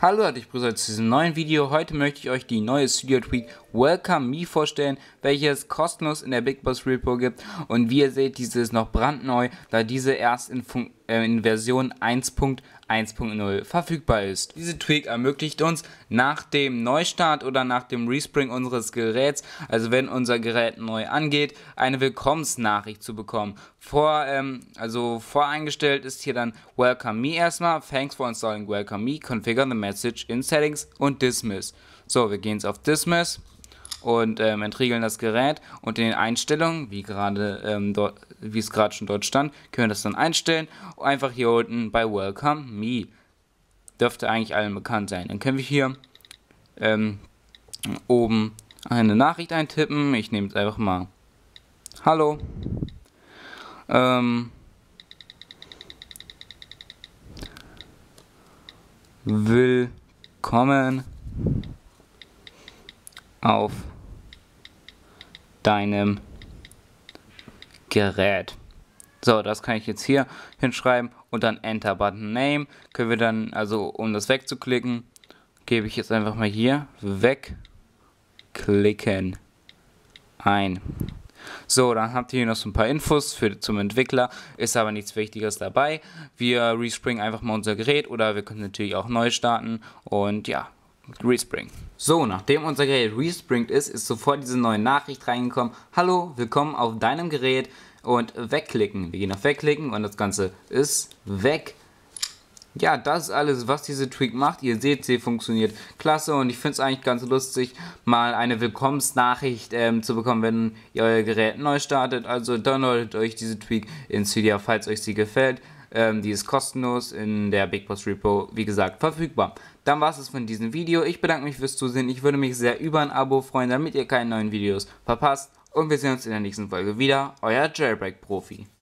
Hallo Leute, ich begrüße euch zu diesem neuen Video. Heute möchte ich euch die neue Studio Tweak Welcome Me vorstellen, welche es kostenlos in der Big Boss Repo gibt. Und wie ihr seht, diese ist noch brandneu, da diese erst in Fun äh, in Version 1.1.0 verfügbar ist. Diese Tweak ermöglicht uns nach dem Neustart oder nach dem Respring unseres Geräts, also wenn unser Gerät neu angeht, eine Willkommensnachricht zu bekommen. Vor, ähm, also voreingestellt ist hier dann Welcome Me erstmal, Thanks for installing Welcome Me, Configure the message in Settings und Dismiss. So, wir gehen jetzt auf Dismiss und ähm, entriegeln das Gerät und in den Einstellungen, wie gerade ähm, dort, wie es gerade schon dort stand, können wir das dann einstellen. Einfach hier unten bei Welcome Me dürfte eigentlich allen bekannt sein. Dann können wir hier ähm, oben eine Nachricht eintippen. Ich nehme jetzt einfach mal Hallo. Ähm, willkommen auf deinem Gerät. So, das kann ich jetzt hier hinschreiben und dann Enter Button Name. Können wir dann, also um das wegzuklicken, gebe ich jetzt einfach mal hier wegklicken ein. So, dann habt ihr hier noch so ein paar Infos für, zum Entwickler, ist aber nichts Wichtiges dabei. Wir respringen einfach mal unser Gerät oder wir können natürlich auch neu starten und ja, Respring. So, nachdem unser Gerät respringt ist, ist sofort diese neue Nachricht reingekommen. Hallo, willkommen auf deinem Gerät und wegklicken. Wir gehen auf wegklicken und das Ganze ist weg. Ja, das ist alles, was diese Tweak macht. Ihr seht, sie funktioniert klasse und ich finde es eigentlich ganz lustig, mal eine Willkommensnachricht ähm, zu bekommen, wenn ihr euer Gerät neu startet. Also downloadet euch diese Tweak in Cydia, falls euch sie gefällt. Ähm, die ist kostenlos in der Big Boss Repo, wie gesagt, verfügbar. Dann war es von diesem Video. Ich bedanke mich fürs Zusehen. Ich würde mich sehr über ein Abo freuen, damit ihr keine neuen Videos verpasst. Und wir sehen uns in der nächsten Folge wieder. Euer Jailbreak-Profi.